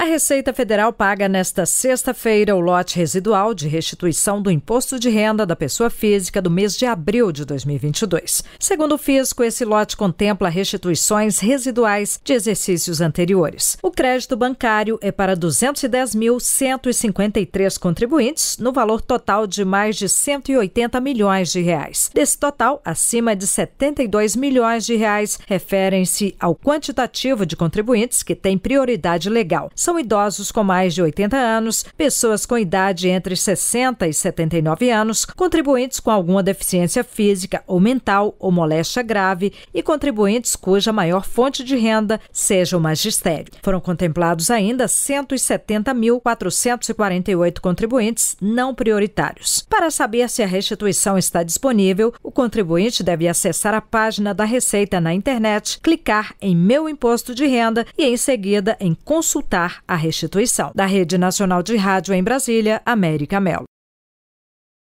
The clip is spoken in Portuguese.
A Receita Federal paga nesta sexta-feira o lote residual de restituição do imposto de renda da pessoa física do mês de abril de 2022. Segundo o fisco, esse lote contempla restituições residuais de exercícios anteriores. O crédito bancário é para 210.153 contribuintes, no valor total de mais de 180 milhões de reais. Desse total, acima de 72 milhões de reais referem-se ao quantitativo de contribuintes que têm prioridade legal são idosos com mais de 80 anos, pessoas com idade entre 60 e 79 anos, contribuintes com alguma deficiência física ou mental ou moléstia grave e contribuintes cuja maior fonte de renda seja o magistério. Foram contemplados ainda 170.448 contribuintes não prioritários. Para saber se a restituição está disponível, o contribuinte deve acessar a página da Receita na internet, clicar em Meu Imposto de Renda e, em seguida, em Consultar a restituição. Da Rede Nacional de Rádio em Brasília, América Melo.